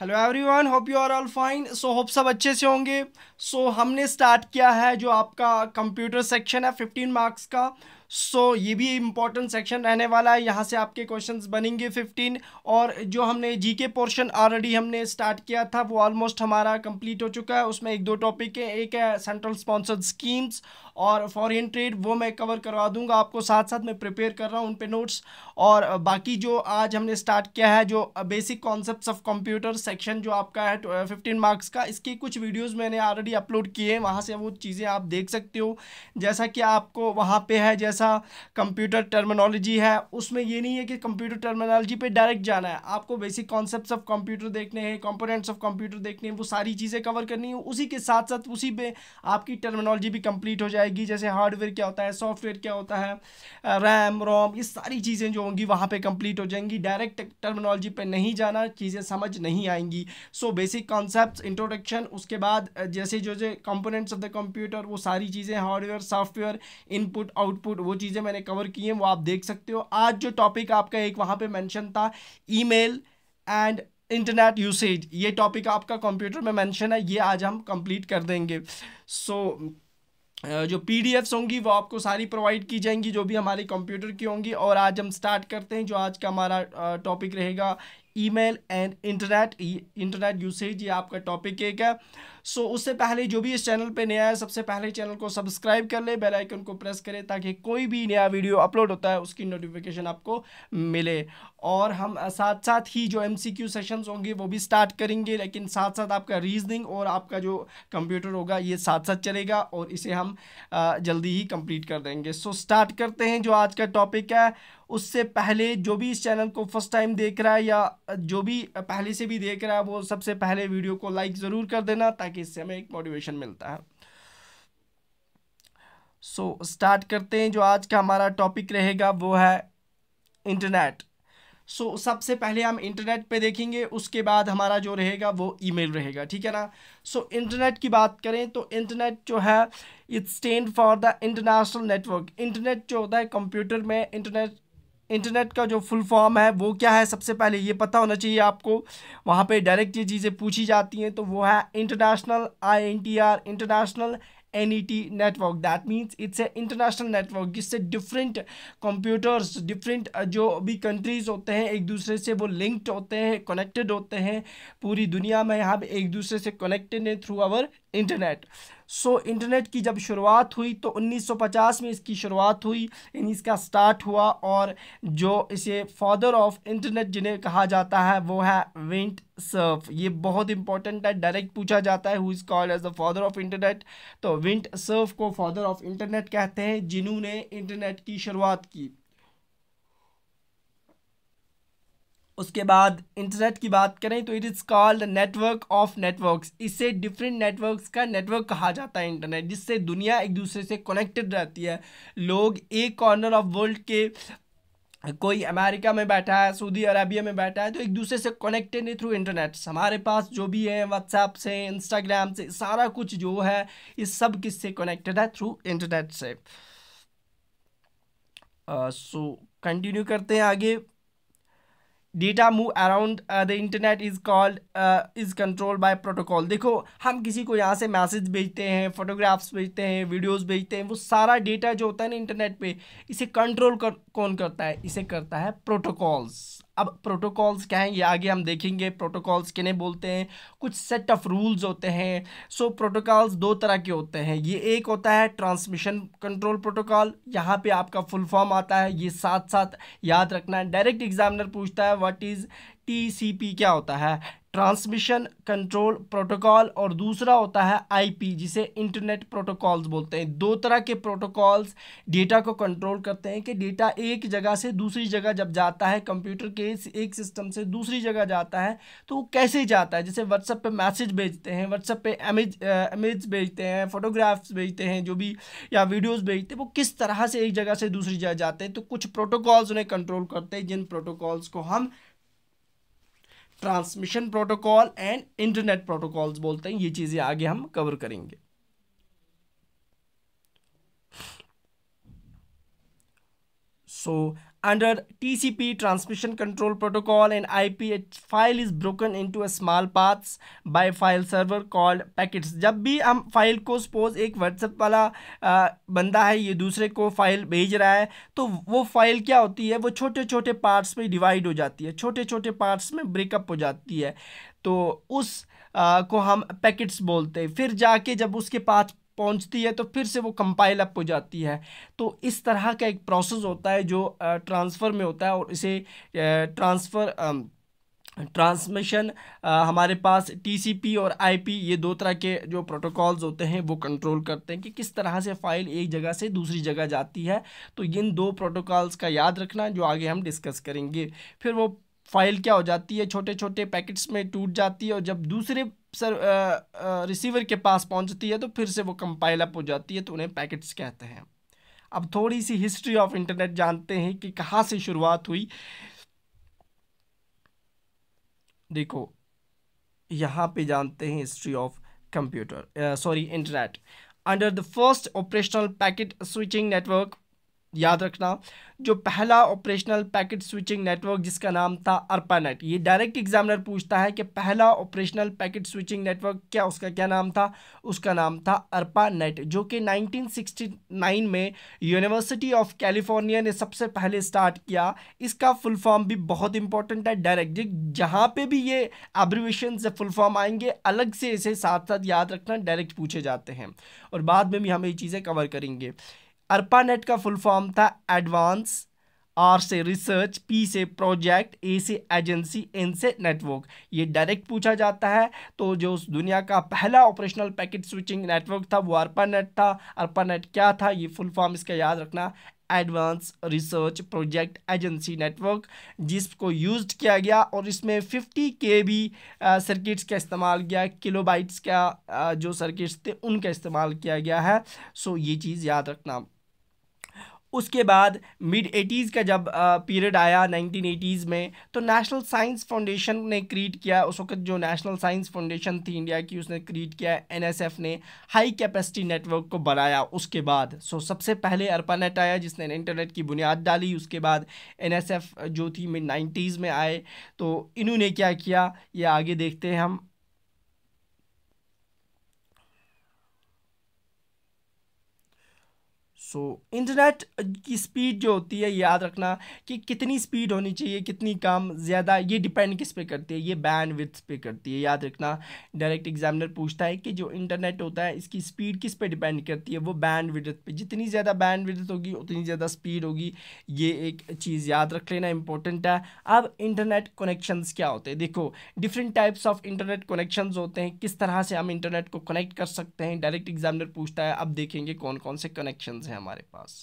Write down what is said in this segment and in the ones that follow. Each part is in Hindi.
hello everyone hope you are all fine so hope सब अच्छे से होंगे सो so, हमने स्टार्ट किया है जो आपका कंप्यूटर सेक्शन है 15 मार्क्स का सो so, ये भी इम्पॉर्टेंट सेक्शन रहने वाला है यहाँ से आपके क्वेश्चन बनेंगे फिफ्टीन और जो हमने जी के पोर्शन ऑलरेडी हमने स्टार्ट किया था वो ऑलमोस्ट हमारा कंप्लीट हो चुका है उसमें एक दो टॉपिक है एक है सेंट्रल स्पॉन्सर्ड स्कीम्स और फॉरेन ट्रेड वो मैं कवर करवा दूंगा आपको साथ साथ मैं प्रिपेयर कर रहा हूँ उन पर नोट्स और बाकी जो आज हमने स्टार्ट किया है जो basic concept of computer section जो आपका है फिफ्टीन तो, मार्क्स uh, का इसके कुछ वीडियोज़ मैंने ऑलरेडी अपलोड किए हैं वहाँ से वो चीज़ें आप देख सकते हो जैसा कि आपको वहाँ पर है जैसे जैसा कंप्यूटर टर्मिनोलॉजी है उसमें ये नहीं है कि कंप्यूटर टर्मिनोलॉजी पे डायरेक्ट जाना है आपको बेसिक कॉन्सेप्ट्स ऑफ कंप्यूटर देखने हैं कंपोनेंट्स ऑफ कंप्यूटर देखने हैं वो सारी चीज़ें कवर करनी है उसी के साथ साथ उसी पर आपकी टर्मिनोलॉजी भी कंप्लीट हो जाएगी जैसे हार्डवेयर क्या होता है सॉफ्टवेयर क्या होता है रैम रोम ये सारी चीज़ें जो होंगी वहाँ पर कंप्लीट हो जाएंगी डायरेक्ट टर्मिनोलॉजी पर नहीं जाना चीज़ें समझ नहीं आएंगी सो बेसिक कॉन्सेप्ट इंट्रोडक्शन उसके बाद जैसे जो जो कंपोनेंट्स ऑफ द कंप्यूटर वो सारी चीज़ें हार्डवेयर सॉफ्टवेयर इनपुट आउटपुट वो चीज़ें मैंने कवर की हैं वो आप देख सकते हो आज जो टॉपिक आपका एक वहाँ पे मेंशन था ईमेल एंड इंटरनेट यूसेज ये टॉपिक आपका कंप्यूटर में मेंशन है ये आज हम कंप्लीट कर देंगे सो so, जो पी होंगी वो आपको सारी प्रोवाइड की जाएंगी जो भी हमारे कंप्यूटर की होंगी और आज हम स्टार्ट करते हैं जो आज का हमारा टॉपिक रहेगा email and internet internet usage ये आपका टॉपिक एक है सो उससे पहले जो भी इस चैनल पे नया है सबसे पहले चैनल को सब्सक्राइब कर ले बेल आइकन को प्रेस करें ताकि कोई भी नया वीडियो अपलोड होता है उसकी नोटिफिकेशन आपको मिले और हम साथ साथ ही जो एम सी क्यू सेशंस होंगे वो भी स्टार्ट करेंगे लेकिन साथ साथ आपका रीजनिंग और आपका जो कंप्यूटर होगा ये साथ साथ चलेगा और इसे हम जल्दी ही कंप्लीट कर देंगे सो so, स्टार्ट करते हैं जो आज का टॉपिक है उससे पहले जो भी इस चैनल को फर्स्ट टाइम देख रहा है या जो भी पहले से भी देख रहा है वो सबसे पहले वीडियो को लाइक ज़रूर कर देना ताकि कि इससे हमें एक मोटिवेशन मिलता है सो so, स्टार्ट करते हैं जो आज का हमारा टॉपिक रहेगा वो है इंटरनेट सो so, सबसे पहले हम इंटरनेट पे देखेंगे उसके बाद हमारा जो रहेगा वो ईमेल रहेगा ठीक है ना सो so, इंटरनेट की बात करें तो इंटरनेट जो है it stand for the international network internet जो होता है कंप्यूटर में इंटरनेट इंटरनेट का जो फुल फॉर्म है वो क्या है सबसे पहले ये पता होना चाहिए आपको वहाँ पे डायरेक्ट ये चीज़ें पूछी जाती हैं तो वो है international I N T R international N E T network that means it's a international network जिससे डिफरेंट कंप्यूटर्स डिफरेंट जो भी कंट्रीज़ होते हैं एक दूसरे से वो लिंक्ड होते हैं कनेक्टेड होते हैं पूरी दुनिया में यहाँ एक दूसरे से कनेक्टेड है through our internet so internet की जब शुरुआत हुई तो 1950 में इसकी शुरुआत हुई यानी इसका स्टार्ट हुआ और जो इसे फादर ऑफ इंटरनेट जिन्हें कहा जाता है वो है विंट सर्फ ये बहुत इंपॉर्टेंट है डायरेक्ट पूछा जाता है who is called as the father of internet तो विंट सर्फ को फादर ऑफ इंटरनेट कहते हैं जिन्होंने इंटरनेट की शुरुआत की उसके बाद इंटरनेट की बात करें तो it is called network of networks इससे डिफरेंट नेटवर्क्स का नेटवर्क कहा जाता है इंटरनेट जिससे दुनिया एक दूसरे से कनेक्टेड रहती है लोग एक कॉर्नर ऑफ वर्ल्ड के कोई अमेरिका में बैठा है सऊदी अरबिया में बैठा है तो एक दूसरे से कनेक्टेड है थ्रू इंटरनेट हमारे पास जो भी है व्हाट्सएप से इंस्टाग्राम से सारा कुछ जो है ये सब किससे कनेक्टेड है थ्रू इंटरनेट से सो uh, कंटिन्यू so, करते हैं आगे data move around the internet is called is control by protocol देखो हम किसी को यहाँ से मैसेज भेजते हैं फोटोग्राफ्स भेजते हैं वीडियोस भेजते हैं वो सारा डेटा जो होता है ना इंटरनेट पे इसे कंट्रोल कर कौन करता है इसे करता है प्रोटोकॉल्स अब प्रोटोकॉल्स क्या हैं ये आगे हम देखेंगे प्रोटोकॉल्स किन्हें बोलते हैं कुछ सेट ऑफ रूल्स होते हैं सो प्रोटोकॉल्स दो तरह के होते हैं ये एक होता है ट्रांसमिशन कंट्रोल प्रोटोकॉल यहाँ पे आपका फुल फॉर्म आता है ये साथ साथ याद रखना है डायरेक्ट एग्जामिनर पूछता है what is T C P क्या होता है ट्रांसमिशन कंट्रोल प्रोटोकॉल और दूसरा होता है आईपी जिसे इंटरनेट प्रोटोकॉल्स बोलते हैं दो तरह के प्रोटोकॉल्स डेटा को कंट्रोल करते हैं कि डेटा एक जगह से दूसरी जगह जब जाता है कंप्यूटर के एक सिस्टम से दूसरी जगह जाता है तो वो कैसे जाता है जैसे व्हाट्सएप पे मैसेज भेजते हैं व्हाट्सएप पे इमेज इमेज भेजते हैं फोटोग्राफ्स भेजते हैं जो भी या वीडियोज़ भेजते हैं वो किस तरह से एक जगह से दूसरी जगह जाते हैं तो कुछ प्रोटोकॉल्स उन्हें कंट्रोल करते हैं जिन प्रोटोकॉल्स को हम transmission protocol and internet protocols बोलते हैं ये चीज़ें आगे हम कवर करेंगे सो so, under TCP transmission control protocol and IP file is broken into a small parts by file server called packets जब भी हम file को suppose एक WhatsApp वाला बंदा है ये दूसरे को file भेज रहा है तो वो file क्या होती है वो छोटे छोटे parts में divide हो जाती है छोटे छोटे parts में ब्रेकअप हो जाती है तो उस आ, को हम पैकेट्स बोलते हैं फिर जाके जब उसके पास पहुंचती है तो फिर से वो कंपाइल अप हो जाती है तो इस तरह का एक प्रोसेस होता है जो ट्रांसफ़र में होता है और इसे ट्रांसफ़र ट्रांसमिशन हमारे पास टीसीपी और आईपी ये दो तरह के जो प्रोटोकॉल्स होते हैं वो कंट्रोल करते हैं कि किस तरह से फ़ाइल एक जगह से दूसरी जगह जाती है तो इन दो प्रोटोकॉल्स का याद रखना जो आगे हम डिस्कस करेंगे फिर वो फाइल क्या हो जाती है छोटे छोटे पैकेट्स में टूट जाती है और जब दूसरे सर रिसीवर के पास पहुंचती है तो फिर से वो कंपाइल अप हो जाती है तो उन्हें पैकेट्स कहते हैं अब थोड़ी सी हिस्ट्री ऑफ इंटरनेट जानते हैं कि कहाँ से शुरुआत हुई देखो यहाँ पे जानते हैं history of computer sorry internet under the first operational packet switching network याद रखना जो पहला ऑपरेशनल पैकेट स्विचिंग नेटवर्क जिसका नाम था अर्पानेट ये डायरेक्ट एग्जामिनर पूछता है कि पहला ऑपरेशनल पैकेट स्विचिंग नेटवर्क क्या उसका क्या नाम था उसका नाम था अर्पानेट जो कि 1969 में यूनिवर्सिटी ऑफ कैलिफोर्निया ने सबसे पहले स्टार्ट किया इसका फुल फॉर्म भी बहुत इंपॉर्टेंट है डायरेक्ट जहाँ पर भी ये एब्रिवेशन से फुल फॉर्म आएंगे अलग से इसे साथ साथ याद रखना डायरेक्ट पूछे जाते हैं और बाद में भी हम ये चीज़ें कवर करेंगे अर्पानेट का फुल फॉर्म था एडवांस आर से रिसर्च पी से प्रोजेक्ट ए से एजेंसी एन से नेटवर्क ये डायरेक्ट पूछा जाता है तो जो उस दुनिया का पहला ऑपरेशनल पैकेट स्विचिंग नेटवर्क था वो अर्पानेट था अर्पानेट क्या था ये फुल फॉर्म इसका याद रखना advance research project agency network जिसको यूज किया गया और इसमें 50 के बी सर्किट्स का इस्तेमाल किया किलोबाइट्स का जो सर्किट्स थे उनका इस्तेमाल किया गया है सो ये चीज़ याद रखना उसके बाद मिड एटीज़ का जब पीरियड आया नाइनटीन एटीज़ में तो नेशनल साइंस फाउंडेशन ने क्रिएट किया उस वक्त जो नेशनल साइंस फाउंडेशन थी इंडिया की उसने क्रिएट किया एन ने हाई कैपेसिटी नेटवर्क को बनाया उसके बाद सो सबसे पहले नेट आया जिसने इंटरनेट की बुनियाद डाली उसके बाद एन जो थी मिड नाइन्टीज़ में आए तो इन्होंने क्या किया ये आगे देखते हैं हम सो so, इंटरनेट की स्पीड जो होती है याद रखना कि कितनी स्पीड होनी चाहिए कितनी कम ज़्यादा ये डिपेंड किस पे करती है ये बैंड विथ पे करती है याद रखना डायरेक्ट एग्जामिनर पूछता है कि जो इंटरनेट होता है इसकी स्पीड किस पे डिपेंड करती है वो बैंड विथ पे जितनी ज़्यादा बैंड विथ होगी उतनी ज़्यादा स्पीड होगी ये एक चीज़ याद रख लेना इंपॉर्टेंट है अब इंटरनेट कनेक्शन क्या होते हैं देखो different types of internet connection होते हैं किस तरह से हम इंटरनेट को कनेक्ट कर सकते हैं डायरेक्ट एग्जामिनर पूछता है अब देखेंगे कौन कौन से कनेक्शन हैं हमारे पास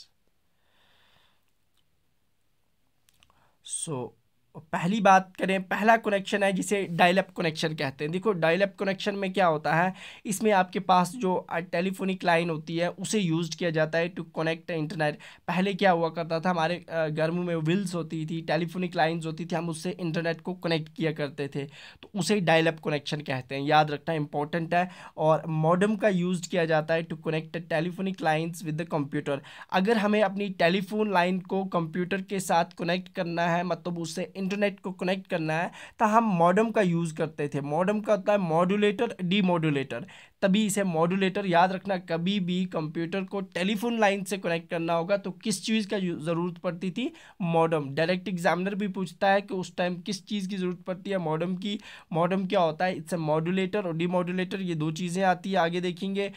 सो so, पहली बात करें पहला कनेक्शन है जिसे डायलप कनेक्शन कहते हैं देखो डायलप कनेक्शन में क्या होता है इसमें आपके पास जो टेलीफोनिक लाइन होती है उसे यूज किया जाता है टू कनेक्ट इंटरनेट पहले क्या हुआ करता था हमारे गर्म में विल्स होती थी टेलीफोनिक लाइन्स होती थी हम उससे इंटरनेट को कनेक्ट किया करते थे तो उसे डायलप कनेक्शन कहते हैं याद रखना इंपॉर्टेंट है और मॉडम का यूज किया जाता है to connect telephonic lines with the computer अगर हमें अपनी टेलीफोन लाइन को कंप्यूटर के साथ कनेक्ट करना है मतलब उससे इंटरनेट को कनेक्ट करना है तो हम मॉडम का यूज़ करते थे मॉडम का होता है मॉड्यूलेटर डीमॉड्यूलेटर तभी इसे मॉड्यूलेटर याद रखना कभी भी कंप्यूटर को टेलीफोन लाइन से कनेक्ट करना होगा तो किस चीज़ का ज़रूरत पड़ती थी मॉडम डायरेक्ट एग्जामिनर भी पूछता है कि उस टाइम किस चीज़ की ज़रूरत पड़ती है मॉडम की मॉडम क्या होता है इससे अ मॉड्यूलेटर और डीमॉड्यूलेटर ये दो चीज़ें आती है आगे देखेंगे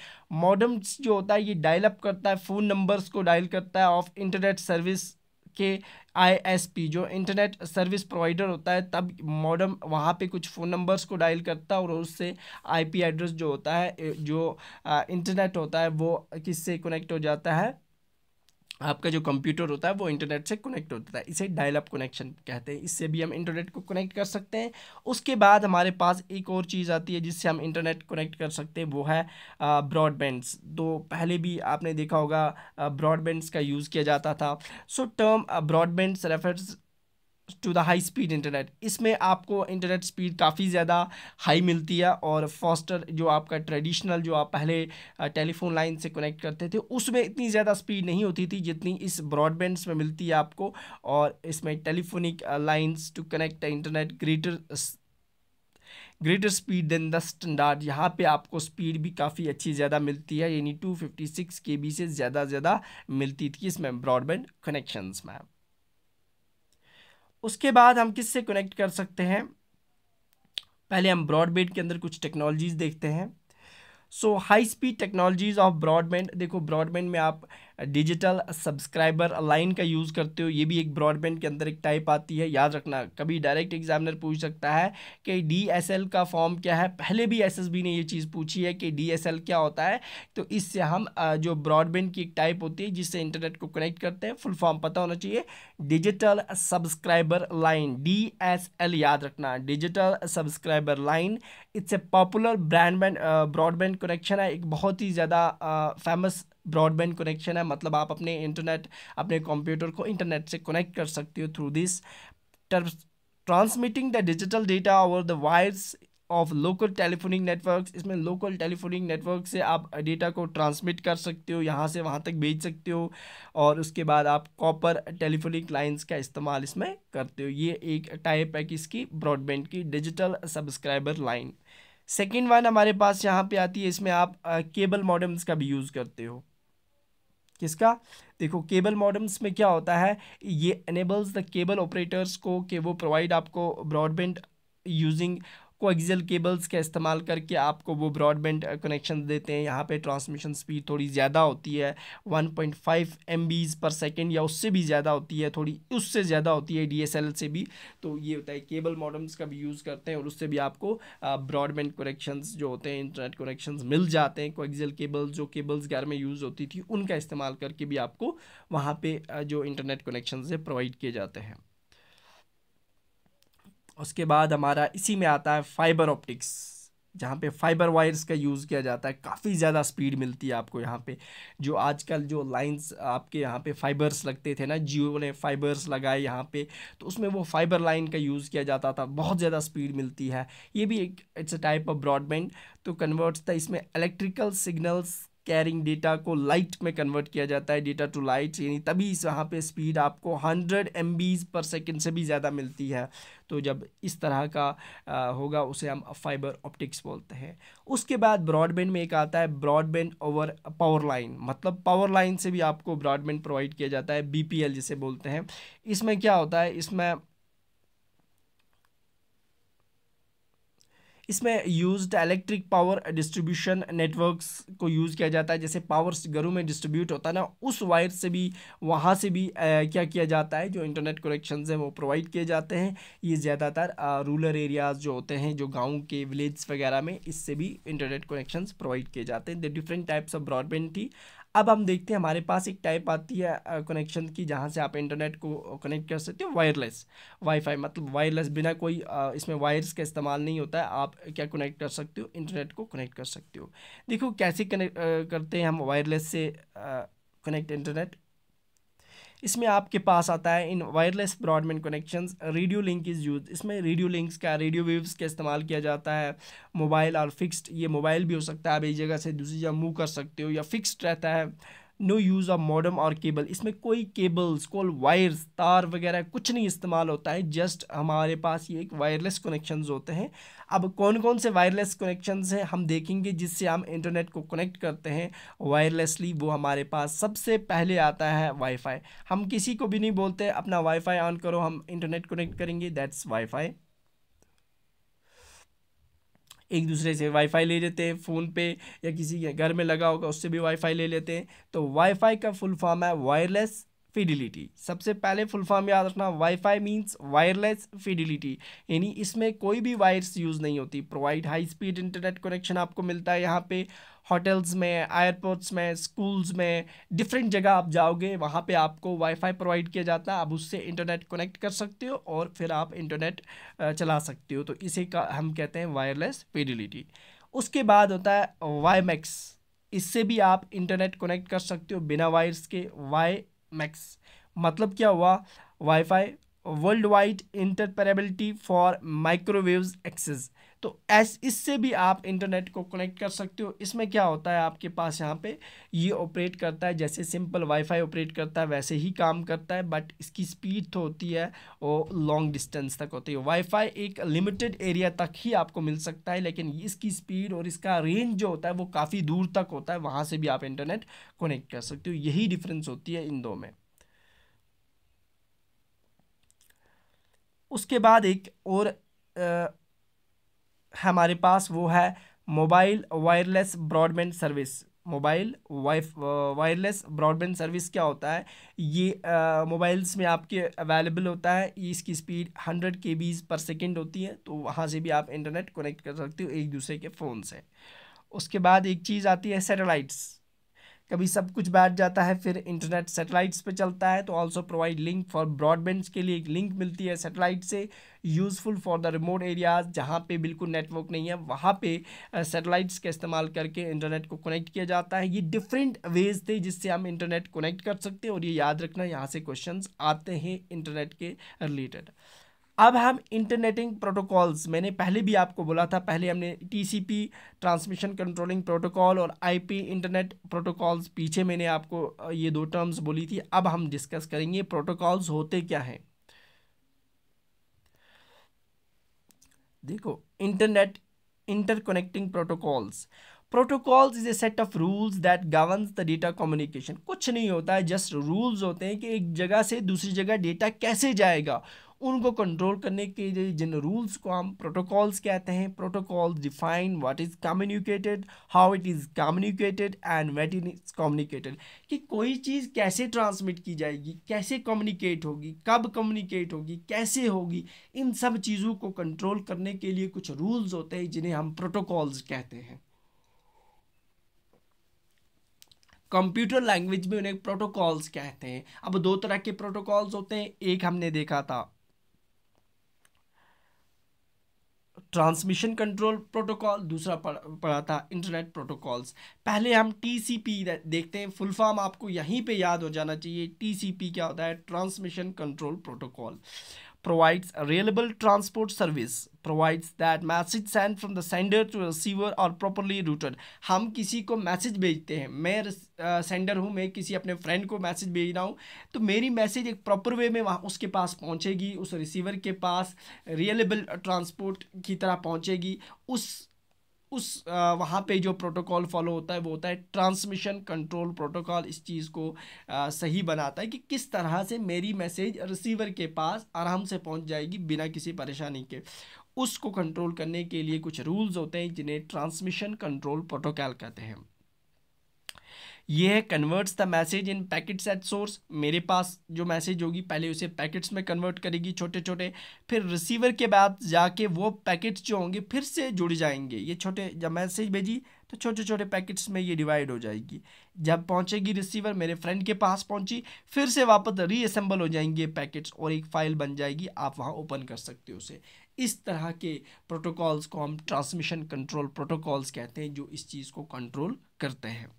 मॉडम जो होता है ये डायल करता है फ़ोन नंबर्स को डायल करता है ऑफ इंटरनेट सर्विस के आईएसपी जो इंटरनेट सर्विस प्रोवाइडर होता है तब मॉडम वहाँ पे कुछ फ़ोन नंबर्स को डायल करता है और उससे आईपी एड्रेस जो होता है जो इंटरनेट होता है वो किससे कनेक्ट हो जाता है आपका जो कंप्यूटर होता है वो इंटरनेट से कनेक्ट होता है इसे डायल अप कनेक्शन कहते हैं इससे भी हम इंटरनेट को कनेक्ट कर सकते हैं उसके बाद हमारे पास एक और चीज़ आती है जिससे हम इंटरनेट कनेक्ट कर सकते हैं वो है ब्रॉडबैंड्स तो पहले भी आपने देखा होगा ब्रॉडबैंड्स का यूज़ किया जाता था so term broadbands refers to the high speed internet इसमें आपको इंटरनेट स्पीड काफ़ी ज़्यादा हाई मिलती है और फास्टर जो आपका ट्रेडिशनल जो आप पहले टेलीफोन लाइन से कनेक्ट करते थे उसमें इतनी ज़्यादा स्पीड नहीं होती थी जितनी इस ब्रॉडबैंड में मिलती है आपको और इसमें telephonic lines to connect internet greater greater speed than the standard यहाँ पे आपको स्पीड भी काफ़ी अच्छी ज़्यादा मिलती है यानी 256 बी से ज़्यादा ज़्यादा मिलती थी इसमें ब्रॉडबैंड कनेक्शंस में उसके बाद हम किससे कनेक्ट कर सकते हैं पहले हम ब्रॉडबैंड के अंदर कुछ टेक्नोलॉजीज़ देखते हैं so high speed technologies of broadband देखो ब्रॉडबैंड में आप डिजिटल सब्सक्राइबर लाइन का यूज़ करते हो ये भी एक ब्रॉडबैंड के अंदर एक टाइप आती है याद रखना कभी डायरेक्ट एग्जामिनर पूछ सकता है कि डी का फॉर्म क्या है पहले भी एस ने ये चीज़ पूछी है कि डी क्या होता है तो इससे हम जो ब्रॉडबैंड की एक टाइप होती है जिससे इंटरनेट को कनेक्ट करते हैं फुल फॉर्म पता होना चाहिए डिजिटल सब्सक्राइबर लाइन डी याद रखना digital subscriber line it's a popular broadband broadband connection है एक बहुत ही ज़्यादा फेमस ब्रॉडबैंड कनेक्शन है मतलब आप अपने इंटरनेट अपने कंप्यूटर को इंटरनेट से कनेक्ट कर सकते हो through this transmitting the digital data over the wires of local telephonic network इसमें लोकल टेलीफोनिक नेटवर्क से आप डेटा को ट्रांसमिट कर सकते हो यहाँ से वहाँ तक भेज सकते हो और उसके बाद आप कॉपर टेलीफोनिक लाइन्स का इस्तेमाल इसमें करते हो ये एक टाइप है किसकी ब्रॉडबैंड की digital subscriber line second one हमारे पास यहाँ पे आती है इसमें आप केबल मॉडम्स का भी यूज़ करते हो किसका देखो केबल मॉडम्स में क्या होता है ये एनेबल्स द केबल ऑपरेटर्स को कि वो प्रोवाइड आपको ब्रॉडबैंड यूजिंग कोएक्सियल केबल्स का इस्तेमाल करके आपको वो ब्रॉडबैंड कनेक्शन uh, देते हैं यहाँ पे ट्रांसमिशन स्पीड थोड़ी ज़्यादा होती है 1.5 पॉइंट पर सेकेंड या उससे भी ज़्यादा होती है थोड़ी उससे ज़्यादा होती है डीएसएल से भी तो ये होता है केबल मॉडम्स का भी यूज़ करते हैं और उससे भी आपको ब्रॉडबैंड uh, कनेक्शन जो होते हैं इंटरनेट कनेक्शन मिल जाते हैं कोएक्सियल केबल्स जो केबल्स घर में यूज़ होती थी उनका इस्तेमाल करके भी आपको वहाँ पर uh, जो इंटरनेट कनेक्शन है प्रोवाइड किए जाते हैं उसके बाद हमारा इसी में आता है फाइबर ऑप्टिक्स जहाँ पे फाइबर वायर्स का यूज़ किया जाता है काफ़ी ज़्यादा स्पीड मिलती है आपको यहाँ पे जो आजकल जो लाइंस आपके यहाँ पे फाइबर्स लगते थे ना जियो ने फाइबर्स लगाए यहाँ पे तो उसमें वो फाइबर लाइन का यूज़ किया जाता था बहुत ज़्यादा स्पीड मिलती है ये भी एक it's a type of broadband तो कन्वर्ट्स था इसमें इलेक्ट्रिकल सिग्नल्स कैरिंग डेटा को लाइट में कन्वर्ट किया जाता है डेटा टू लाइट यानी तभी इस वहाँ पर स्पीड आपको हंड्रेड एम पर सेकेंड से भी ज़्यादा मिलती है तो जब इस तरह का आ, होगा उसे हम फाइबर ऑप्टिक्स बोलते हैं उसके बाद ब्रॉडबैंड में एक आता है ब्रॉडबैंड ओवर पावर लाइन मतलब पावर लाइन से भी आपको ब्रॉडबैंड प्रोवाइड किया जाता है बी जिसे बोलते हैं इसमें क्या होता है इसमें इसमें used electric power distribution networks को यूज़ किया जाता है जैसे पावर घरों में डिस्ट्रीब्यूट होता है ना उस वायर से भी वहाँ से भी आ, क्या किया जाता है जो इंटरनेट कनेक्शन हैं वो प्रोवाइड किए जाते हैं ये ज़्यादातर रूरल एरियाज़ जो होते हैं जो गाँव के विलेज वगैरह में इससे भी इंटरनेट कनेक्शन प्रोवाइड किए जाते हैं the different types of broadband थी अब हम देखते हैं हमारे पास एक टाइप आती है कनेक्शन की जहाँ से आप इंटरनेट को कनेक्ट कर सकते हो वायरलेस वाईफाई मतलब वायरलेस बिना कोई इसमें वायर्स का इस्तेमाल नहीं होता है आप क्या कनेक्ट कर सकते हो इंटरनेट को कनेक्ट कर सकते हो देखो कैसे कनेक्ट करते हैं हम वायरलेस से कनेक्ट इंटरनेट इसमें आपके पास आता है in wireless broadband connection radio link is use इसमें रेडियो लिंक्स का रेडियो वेव्स का इस्तेमाल किया जाता है मोबाइल और फिक्स्ड ये मोबाइल भी हो सकता है आप एक जगह से दूसरी जगह मूव कर सकते हो या फिक्स्ड रहता है नो यूज़ ऑफ मॉडर्म और केबल इसमें कोई केबल्स कोल वायर्स तार वगैरह कुछ नहीं इस्तेमाल होता है जस्ट हमारे पास ये एक वायरलेस कनेक्शन होते हैं अब कौन कौन से वायरलेस कनेक्शन हैं हम देखेंगे जिससे हम इंटरनेट को कनेक्ट करते हैं वायरलेसली वो हमारे पास सबसे पहले आता है वाईफाई हम किसी को भी नहीं बोलते अपना वाईफाई ऑन करो हम इंटरनेट कनेक्ट करेंगे दैट्स वाईफाई एक दूसरे से वाईफाई ले लेते हैं फ़ोन पे या किसी के घर में लगा होगा उससे भी वाईफाई ले लेते हैं तो वाईफाई का फुल फॉर्म है वायरलेस फिडिलिटी सबसे पहले फुल फॉर्म याद रखना वाईफाई मींस वायरलेस फिडिलिटी यानी इसमें कोई भी वायर्स यूज़ नहीं होती provide high speed internet connection आपको मिलता है यहाँ पे होटल्स में एयरपोर्ट्स में स्कूल्स में डिफरेंट जगह आप जाओगे वहाँ पे आपको वाईफाई प्रोवाइड किया जाता है आप उससे इंटरनेट कनेक्ट कर सकते हो और फिर आप इंटरनेट चला सकते हो तो इसे का हम कहते हैं वायरलेस फिडिलिटी उसके बाद होता है वाई मैक्स इससे भी आप इंटरनेट कनेक्ट कर सकते हो बिना वायर्स के वाई मैक्स मतलब क्या हुआ wifi world wide interoperability for microwaves access तो एस इससे भी आप इंटरनेट को कनेक्ट कर सकते हो इसमें क्या होता है आपके पास यहाँ पे ये ऑपरेट करता है जैसे सिंपल वाईफाई ऑपरेट करता है वैसे ही काम करता है बट इसकी स्पीड तो होती है वो लॉन्ग डिस्टेंस तक होती है वाईफाई एक लिमिटेड एरिया तक ही आपको मिल सकता है लेकिन इसकी स्पीड और इसका रेंज जो होता है वो काफ़ी दूर तक होता है वहाँ से भी आप इंटरनेट कनेक्ट कर सकते हो यही डिफरेंस होती है इन दो में उसके बाद एक और आ, हमारे पास वो है mobile wireless broadband service mobile wifi wireless broadband service क्या होता है ये मोबाइल्स में आपके अवेलेबल होता है इसकी स्पीड हंड्रेड के बीज पर सेकेंड होती है तो वहाँ से भी आप इंटरनेट कनेक्ट कर सकते हो एक दूसरे के फ़ोन से उसके बाद एक चीज़ आती है सैटेलाइट्स कभी सब कुछ बैठ जाता है फिर इंटरनेट सेटेलाइट्स पे चलता है तो also provide link for broadband के लिए एक लिंक मिलती है सेटेलाइट से useful for the remote areas जहाँ पे बिल्कुल नेटवर्क नहीं है वहाँ पे सेटेलाइट्स का इस्तेमाल करके इंटरनेट को कनेक्ट किया जाता है ये डिफरेंट वेज थे जिससे हम इंटरनेट कनेक्ट कर सकते हैं और ये याद रखना यहाँ से क्वेश्चन आते हैं इंटरनेट के रिलेटेड अब हम इंटरनेटिंग प्रोटोकॉल्स मैंने पहले भी आपको बोला था पहले हमने टीसीपी ट्रांसमिशन कंट्रोलिंग प्रोटोकॉल और आईपी इंटरनेट प्रोटोकॉल्स पीछे मैंने आपको ये दो टर्म्स बोली थी अब हम डिस्कस करेंगे प्रोटोकॉल्स होते क्या हैं देखो internet interconnecting protocols protocols is a set of rules that govern the data communication कुछ नहीं होता है जस्ट रूल्स होते हैं कि एक जगह से दूसरी जगह डेटा कैसे जाएगा उनको कंट्रोल करने के लिए जिन रूल्स को हम प्रोटोकॉल्स कहते हैं protocol define what is communicated how it is communicated and wait in is communicated कि कोई चीज़ कैसे ट्रांसमिट की जाएगी कैसे कम्युनिकेट होगी कब कम्युनिकेट होगी कैसे होगी इन सब चीज़ों को कंट्रोल करने के लिए कुछ रूल्स होते हैं जिन्हें हम प्रोटोकॉल्स कहते हैं कंप्यूटर लैंग्वेज में उन्हें प्रोटोकॉल्स कहते हैं अब दो तरह के प्रोटोकॉल्स होते हैं एक हमने देखा था ट्रांसमिशन कंट्रोल प्रोटोकॉल दूसरा पढ़ा था इंटरनेट प्रोटोकॉल्स पहले हम टीसीपी देखते हैं फुल फॉर्म आपको यहीं पे याद हो जाना चाहिए टीसीपी क्या होता है transmission control protocol provides a reliable transport service provides that message sent from the sender to receiver are properly routed हम किसी को मैसेज भेजते हैं मैं सेंडर हूँ मैं किसी अपने फ्रेंड को मैसेज भेज रहा हूँ तो मेरी मैसेज एक प्रॉपर वे में वहाँ उसके पास पहुँचेगी उस रिसीवर के पास रियलेबल ट्रांसपोर्ट की तरह पहुँचेगी उस उस वहाँ पे जो प्रोटोकॉल फॉलो होता है वो होता है ट्रांसमिशन कंट्रोल प्रोटोकॉल इस चीज़ को आ, सही बनाता है कि किस तरह से मेरी मैसेज रिसीवर के पास आराम से पहुँच जाएगी बिना किसी परेशानी के उसको कंट्रोल करने के लिए कुछ रूल्स होते हैं जिन्हें ट्रांसमिशन कंट्रोल प्रोटोकॉल कहते हैं ये है converts the message in packets at source मेरे पास जो मैसेज होगी पहले उसे पैकेट्स में कन्वर्ट करेगी छोटे छोटे फिर रिसीवर के बाद जाके वो पैकेट्स जो होंगे फिर से जुड़ जाएंगे ये छोटे जब मैसेज भेजी तो छोटे छोटे पैकेट्स में ये डिवाइड हो जाएगी जब पहुंचेगी रिसीवर मेरे फ्रेंड के पास पहुंची फिर से वापस रीअसेंबल हो जाएंगे पैकेट्स और एक फ़ाइल बन जाएगी आप वहाँ ओपन कर सकते हो उसे इस तरह के प्रोटोकॉल्स को हम ट्रांसमिशन कंट्रोल प्रोटोकॉल्स कहते हैं जो इस चीज़ को कंट्रोल करते हैं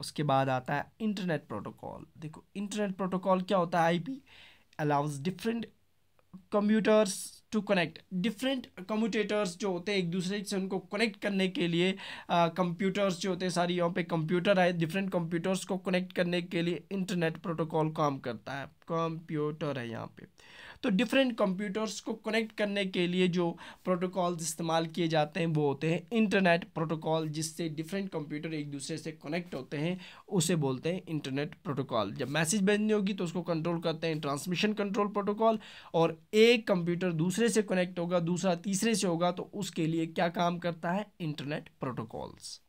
उसके बाद आता है इंटरनेट प्रोटोकॉल देखो इंटरनेट प्रोटोकॉल क्या होता है IP allows different computers to connect different computers जो होते हैं एक दूसरे से उनको कनेक्ट करने के लिए कंप्यूटर्स uh, जो होते हैं सारी यहाँ पे कंप्यूटर है डिफरेंट कंप्यूटर्स को कनेक्ट करने के लिए इंटरनेट प्रोटोकॉल काम करता है कंप्यूटर है यहाँ पे तो डिफरेंट कंप्यूटर्स को कनेक्ट करने के लिए जो प्रोटोकॉल इस्तेमाल किए जाते हैं वो होते हैं इंटरनेट प्रोटोकॉल जिससे डिफरेंट कंप्यूटर एक दूसरे से कनेक्ट होते हैं उसे बोलते हैं इंटरनेट प्रोटोकॉल जब मैसेज भेजनी होगी तो उसको कंट्रोल करते हैं ट्रांसमिशन कंट्रोल प्रोटोकॉल और एक कंप्यूटर दूसरे से कनेक्ट होगा दूसरा तीसरे से होगा तो उसके लिए क्या काम करता है इंटरनेट प्रोटोकॉल्स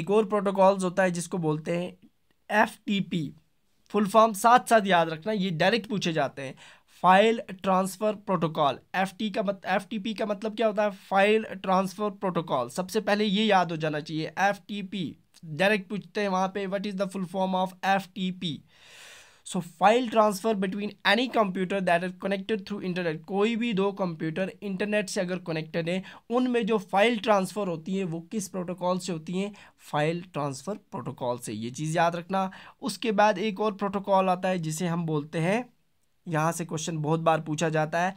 एक और प्रोटोकॉल्स होता है जिसको बोलते हैं F T P full form साथ साथ याद रखना ये डायरेक्ट पूछे जाते हैं file transfer protocol F T का मत एफ टी पी का मतलब क्या होता है फाइल ट्रांसफ़र प्रोटोकॉल सबसे पहले ये याद हो जाना चाहिए एफ टी पी डायरेक्ट पूछते हैं वहाँ पे what is the full form of F T P so file transfer between any computer that are connected through internet कोई भी दो कंप्यूटर इंटरनेट से अगर कनेक्टेड हैं उनमें जो फाइल ट्रांसफ़र होती है वो किस प्रोटोकॉल से होती हैं फाइल ट्रांसफ़र प्रोटोकॉल से ये चीज़ याद रखना उसके बाद एक और प्रोटोकॉल आता है जिसे हम बोलते हैं यहाँ से क्वेश्चन बहुत बार पूछा जाता है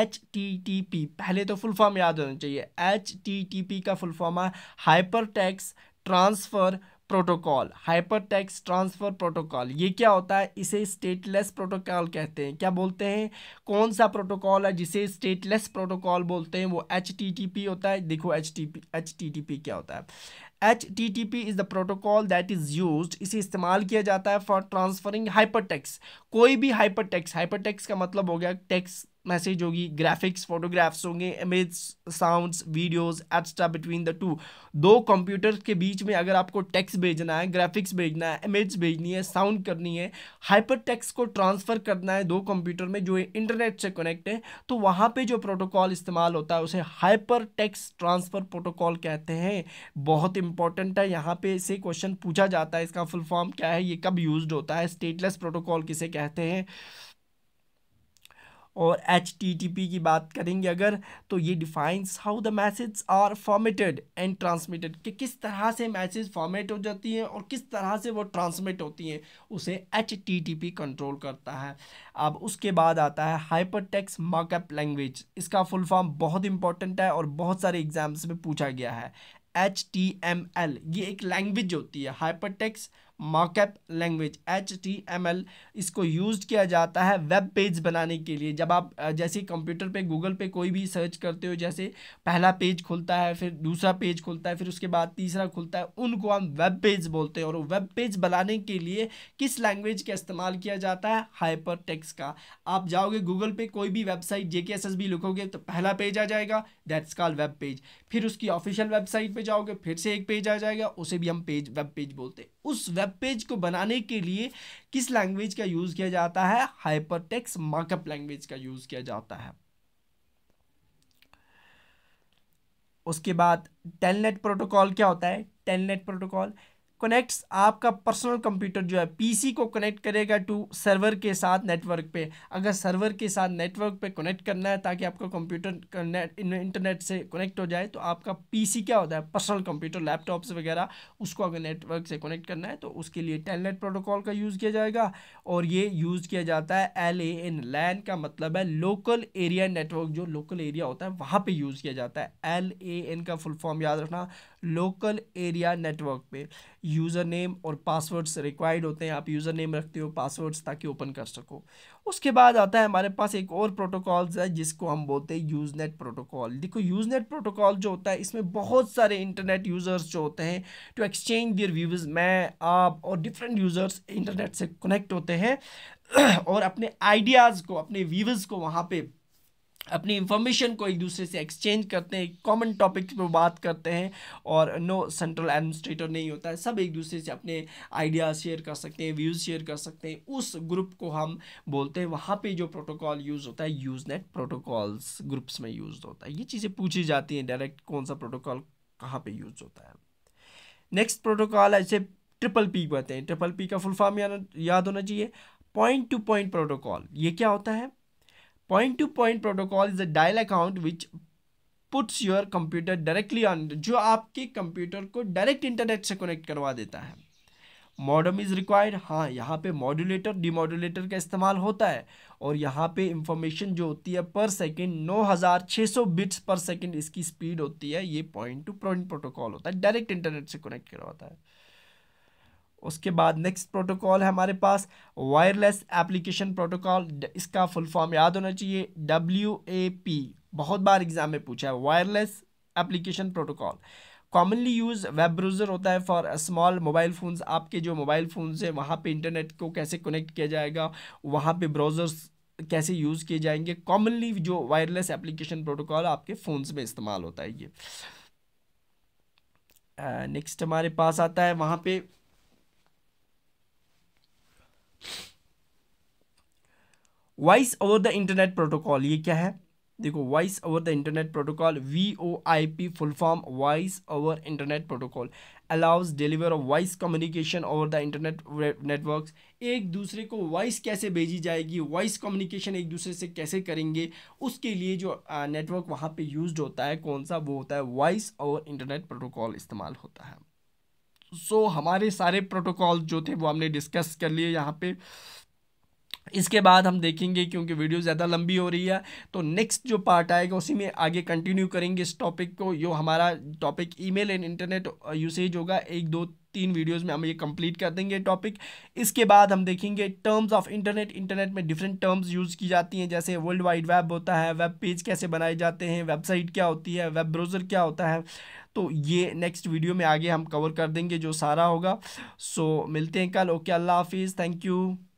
एच टी टी पी पहले तो फुल फॉर्म याद होना चाहिए एच टी टी पी का फुल फॉर्म है hyper text transfer protocol hyper text transfer protocol ये क्या होता है इसे स्टेटलेस प्रोटोकॉल कहते हैं क्या बोलते हैं कौन सा प्रोटोकॉल है जिसे स्टेटलेस प्रोटोकॉल बोलते हैं वो एच होता है देखो एच टी क्या होता है H T T P is the protocol that is use इसे इस्तेमाल किया जाता है फॉर ट्रांसफरिंग हाइपर टैक्स कोई भी हाइपर टैक्स हाइपर टैक्स का मतलब हो गया टैक्स मैसेज होगी ग्राफिक्स फोटोग्राफ्स होंगे image sounds videos extra between the two दो कंप्यूटर के बीच में अगर आपको टेक्स्ट भेजना है ग्राफिक्स भेजना है इमेज भेजनी है साउंड करनी है हाइपर टेक्स को ट्रांसफ़र करना है दो कंप्यूटर में जो इंटरनेट से कनेक्ट है तो वहाँ पे जो प्रोटोकॉल इस्तेमाल होता है उसे हाइपर टेक्स ट्रांसफ़र प्रोटोकॉल कहते हैं बहुत इंपॉर्टेंट है यहाँ पर से क्वेश्चन पूछा जाता है इसका फुल फॉर्म क्या है ये कब यूज होता है स्टेटलेस प्रोटोकॉल किसे कहते हैं और एच की बात करेंगे अगर तो ये defines how the message are formatted and transmitted कि किस तरह से मैसेज फॉर्मेट हो जाती हैं और किस तरह से वो ट्रांसमिट होती हैं उसे एच कंट्रोल करता है अब उसके बाद आता है हाइपर टेक्स मार्कअप लैंग्वेज इसका फुल फॉर्म बहुत इंपॉर्टेंट है और बहुत सारे एग्जाम्स में पूछा गया है एच ये एक लैंग्वेज होती है hyper text markup language H इसको यूज किया जाता है वेब पेज बनाने के लिए जब आप जैसे कंप्यूटर पे गूगल पे कोई भी सर्च करते हो जैसे पहला पेज खुलता है फिर दूसरा पेज खुलता है फिर उसके बाद तीसरा खुलता है उनको हम वेब पेज बोलते हैं और वेब पेज बनाने के लिए किस लैंग्वेज का इस्तेमाल किया जाता है हाइपर टेक्स का आप जाओगे गूगल पे कोई भी वेबसाइट जे बी लिखोगे तो पहला पेज आ जाएगा दैट्स कॉल वेब पेज फिर उसकी ऑफिशियल वेबसाइट पे जाओगे फिर से एक पेज आ जाएगा उसे भी हम पेज वेब पेज बोलते हैं उस वेब पेज को बनाने के लिए किस लैंग्वेज का यूज़ किया जाता है हाइपरटेक्स मार्कअप लैंग्वेज का यूज़ किया जाता है उसके बाद टेलनेट प्रोटोकॉल क्या होता है टेलनेट प्रोटोकॉल कनेक्ट्स आपका पर्सनल कंप्यूटर जो है पीसी को कनेक्ट करेगा टू सर्वर के साथ नेटवर्क पे अगर सर्वर के साथ नेटवर्क पे कनेक्ट करना है ताकि आपका कंप्यूटर इंटरनेट से कनेक्ट हो जाए तो आपका पीसी क्या होता है पर्सनल कंप्यूटर लैपटॉप्स वगैरह उसको अगर नेटवर्क से कनेक्ट करना है तो उसके लिए टेलनेट प्रोटोकॉल का यूज़ किया जाएगा और ये यूज़ किया जाता है एल ए एन लैन का मतलब है लोकल एरिया नेटवर्क जो लोकल एरिया होता है वहाँ पर यूज़ किया जाता है एल ए एन का फुल फॉर्म याद रखना लोकल एरिया नेटवर्क पे यूज़र नेम और पासवर्ड्स रिक्वायर्ड होते हैं आप यूज़र नेम रखते हो पासवर्ड्स ताकि ओपन कर सको उसके बाद आता है हमारे पास एक और प्रोटोकॉल्स है जिसको हम बोलते हैं यूज़नेट प्रोटोकॉल देखो यूज़नेट प्रोटोकॉल जो होता है इसमें बहुत सारे इंटरनेट यूज़र्स जो होते हैं टू एक्सचेंज दियर व्यूज़ मैं आप और डिफरेंट यूज़र्स इंटरनेट से कनेक्ट होते हैं और अपने आइडियाज़ को अपने व्यूज़ को वहाँ पर अपनी इंफॉर्मेशन को एक दूसरे से एक्सचेंज करते हैं कॉमन टॉपिक पर बात करते हैं और नो सेंट्रल एडमिनिस्ट्रेटर नहीं होता है सब एक दूसरे से अपने आइडियाज़ शेयर कर सकते हैं व्यूज़ शेयर कर सकते हैं उस ग्रुप को हम बोलते हैं वहाँ पे जो प्रोटोकॉल यूज़ होता है यूज़ नेट प्रोटोकॉल्स ग्रुप्स में यूज़ होता है ये चीज़ें पूछी जाती हैं डायरेक्ट कौन सा प्रोटोकॉल कहाँ पर यूज़ होता है नेक्स्ट प्रोटोकॉल ऐसे ट्रिपल पी कहते हैं ट्रिपल पी का फुल फॉर्म याद होना चाहिए पॉइंट टू पॉइंट प्रोटोकॉल ये क्या होता है point-to-point protocol protocol is a dial account which puts your computer directly on जो आपके कंप्यूटर को डायरेक्ट इंटरनेट से कनेक्ट करवा देता है मॉडम इज़ रिक्वायर्ड हाँ यहाँ पे मॉड्यूलेटर डिमोडुलेटर का इस्तेमाल होता है और यहाँ पे इंफॉर्मेशन जो होती है पर छः 9600 बिट्स पर सेकेंड इसकी स्पीड होती है ये पॉइंट टू पॉइंट प्रोटोकॉल होता है डायरेक्ट इंटरनेट से कनेक्ट करवाता है उसके बाद नेक्स्ट प्रोटोकॉल है हमारे पास वायरलेस एप्लीकेशन प्रोटोकॉल इसका फुल फॉर्म याद होना चाहिए डब्ल्यू ए पी बहुत बार एग्जाम में पूछा है wireless application protocol commonly use web browser होता है फॉर स्मॉल मोबाइल फ़ोन्स आपके जो मोबाइल फ़ोन्स हैं वहाँ पे इंटरनेट को कैसे कनेक्ट किया जाएगा वहाँ पे ब्राउज़र्स कैसे यूज़ किए जाएंगे कॉमनली जो वायरलेस एप्लीकेशन प्रोटोकॉल आपके फ़ोन्स में इस्तेमाल होता है ये नेक्स्ट uh, हमारे पास आता है वहाँ पे voice over the internet protocol ये क्या है देखो voice over the internet protocol V O I P full form voice over internet protocol allows deliver of voice communication over the internet networks एक दूसरे को वॉइस कैसे भेजी जाएगी वॉइस कम्युनिकेशन एक दूसरे से कैसे करेंगे उसके लिए जो नेटवर्क वहाँ पे यूज होता है कौन सा वो होता है वॉइस ओवर इंटरनेट प्रोटोकॉल इस्तेमाल होता है सो so, हमारे सारे प्रोटोकॉल जो थे वो हमने डिस्कस कर लिए यहाँ पे इसके बाद हम देखेंगे क्योंकि वीडियो ज़्यादा लंबी हो रही है तो नेक्स्ट जो पार्ट आएगा उसी में आगे कंटिन्यू करेंगे इस टॉपिक को जो हमारा topic email and internet usage होगा एक दो तीन वीडियोस में हम ये कंप्लीट कर देंगे टॉपिक इसके बाद हम देखेंगे टर्म्स ऑफ इंटरनेट इंटरनेट में डिफरेंट टर्म्स यूज़ की जाती हैं जैसे वर्ल्ड वाइड वेब होता है वेब पेज कैसे बनाए जाते हैं वेबसाइट क्या होती है वेब ब्राउज़र क्या होता है तो ये नेक्स्ट वीडियो में आगे हम कवर कर देंगे जो सारा होगा सो so, मिलते हैं कल ओके अल्लाह हाफिज़ थैंक यू